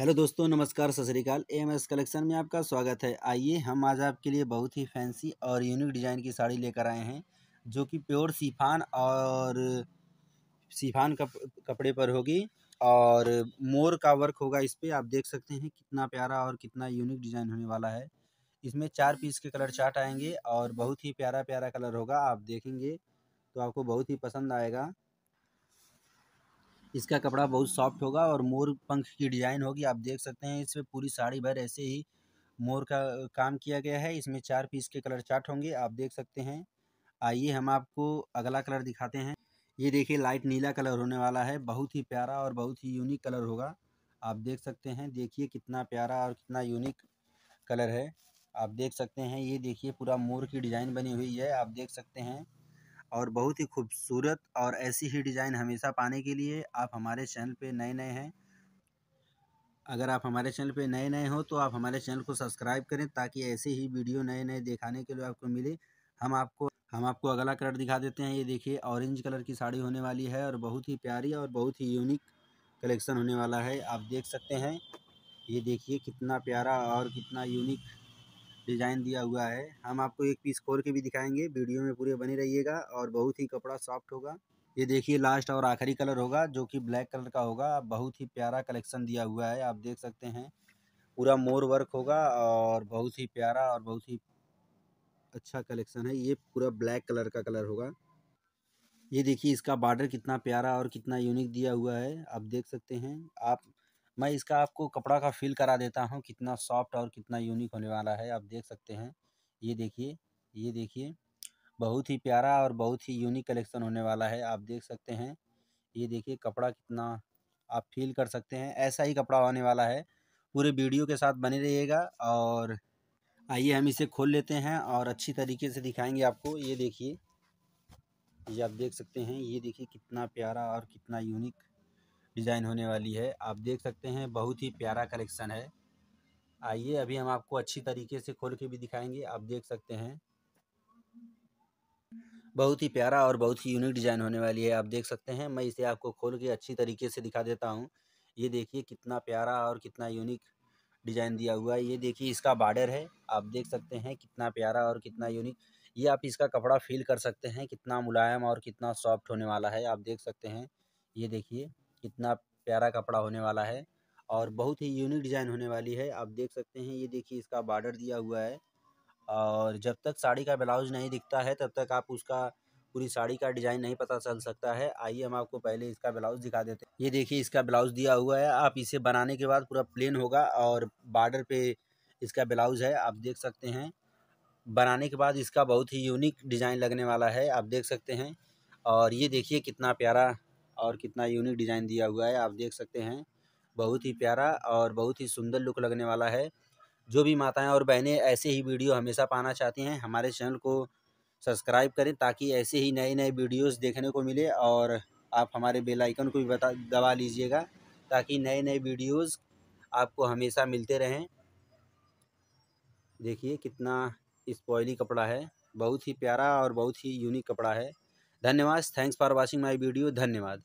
hello दोस्तों नमस्कार सत श्रीकाल एम एस कलेक्शन में आपका स्वागत है आइए हम आज आपके लिए बहुत ही फैंसी और यूनिक डिज़ाइन की साड़ी लेकर आए हैं जो कि प्योर सीफान और सीफान कप, कपड़े पर होगी और मोर का वर्क होगा इस पर आप देख सकते हैं कितना प्यारा और कितना यूनिक डिज़ाइन होने वाला है इसमें चार पीस के कलर चार्ट आएंगे और बहुत ही प्यारा प्यारा कलर होगा आप देखेंगे तो आपको बहुत ही पसंद आएगा इसका कपड़ा बहुत सॉफ्ट होगा और मोर पंख की डिजाइन होगी आप देख सकते हैं इसमें पूरी साड़ी भर ऐसे ही मोर का काम किया गया है इसमें चार पीस के कलर चार्ट होंगे आप देख सकते हैं आइए हम आपको अगला कलर दिखाते हैं ये देखिए लाइट नीला कलर होने वाला है बहुत ही प्यारा और बहुत ही यूनिक कलर होगा आप देख सकते हैं देखिए कितना प्यारा और कितना यूनिक कलर है आप देख सकते हैं ये देखिए पूरा मोर की डिज़ाइन बनी हुई है आप देख सकते हैं और बहुत ही खूबसूरत और ऐसी ही डिज़ाइन हमेशा पाने के लिए आप हमारे चैनल पे नए नए हैं अगर आप हमारे चैनल पे नए नए हो तो आप हमारे चैनल को सब्सक्राइब करें ताकि ऐसे ही वीडियो नए नए दिखाने के लिए आपको मिले हम आपको हम आपको अगला कलर दिखा देते हैं ये देखिए ऑरेंज कलर की साड़ी होने वाली है और बहुत ही प्यारी और बहुत ही यूनिक कलेक्शन होने वाला है आप देख सकते हैं ये देखिए कितना प्यारा और कितना यूनिक डिज़ाइन दिया हुआ है हम आपको एक पीस खोल के भी दिखाएंगे वीडियो में पूरे बने रहिएगा और बहुत ही कपड़ा सॉफ्ट होगा ये देखिए लास्ट और आखिरी कलर होगा जो कि ब्लैक कलर का होगा बहुत ही प्यारा कलेक्शन दिया हुआ है आप देख सकते हैं पूरा मोर वर्क होगा और बहुत ही प्यारा और बहुत ही अच्छा कलेक्शन है ये पूरा ब्लैक कलर का कलर होगा ये देखिए इसका बॉर्डर कितना प्यारा और कितना यूनिक दिया हुआ है आप देख सकते हैं आप मैं इसका आपको कपड़ा का फील करा देता हूँ कितना सॉफ्ट और कितना यूनिक होने वाला है आप देख सकते हैं ये देखिए ये देखिए बहुत ही प्यारा और बहुत ही यूनिक कलेक्शन होने वाला है आप देख सकते हैं ये देखिए कपड़ा कितना आप फील कर सकते हैं ऐसा ही कपड़ा होने वाला है पूरे वीडियो के साथ बने रहिएगा और आइए हम इसे खोल लेते हैं और अच्छी तरीके से दिखाएंगे आपको ये देखिए ये आप देख सकते हैं ये देखिए कितना प्यारा और कितना यूनिक डिज़ाइन होने वाली है आप देख सकते हैं बहुत ही प्यारा कलेक्शन है आइए अभी हम आपको अच्छी तरीके से खोल के भी दिखाएंगे आप देख सकते हैं बहुत ही प्यारा और बहुत ही यूनिक डिज़ाइन होने वाली है आप देख सकते हैं मैं इसे आपको खोल के अच्छी तरीके से दिखा देता हूँ ये देखिए कितना प्यारा और कितना यूनिक डिज़ाइन दिया हुआ है ये देखिए इसका बॉर्डर है आप देख सकते हैं कितना प्यारा और कितना यूनिक ये आप इसका कपड़ा फील कर सकते हैं कितना मुलायम और कितना सॉफ्ट होने वाला है आप देख सकते हैं ये देखिए कितना प्यारा कपड़ा होने वाला है और बहुत ही यूनिक डिज़ाइन होने वाली है आप देख सकते हैं ये देखिए इसका बॉर्डर दिया हुआ है और जब तक साड़ी का ब्लाउज नहीं दिखता है तब तक आप उसका पूरी साड़ी का डिज़ाइन नहीं पता चल सकता है आइए हम आपको पहले इसका ब्लाउज दिखा देते हैं ये देखिए इसका ब्लाउज दिया हुआ है आप इसे बनाने के बाद पूरा प्लेन होगा और बॉर्डर पे इसका ब्लाउज है आप देख सकते हैं बनाने के बाद इसका बहुत ही यूनिक डिज़ाइन लगने वाला है आप देख सकते हैं और ये देखिए कितना प्यारा और कितना यूनिक डिज़ाइन दिया हुआ है आप देख सकते हैं बहुत ही प्यारा और बहुत ही सुंदर लुक लगने वाला है जो भी माताएं और बहनें ऐसे ही वीडियो हमेशा पाना चाहती हैं हमारे चैनल को सब्सक्राइब करें ताकि ऐसे ही नए नए वीडियोस देखने को मिले और आप हमारे बेल आइकन को भी बता दबा लीजिएगा ताकि नए नए वीडियोस आपको हमेशा मिलते रहें देखिए कितना स्पॉयली कपड़ा है बहुत ही प्यारा और बहुत ही यूनिक कपड़ा है धन्यवाद thanks for watching my video धन्यवाद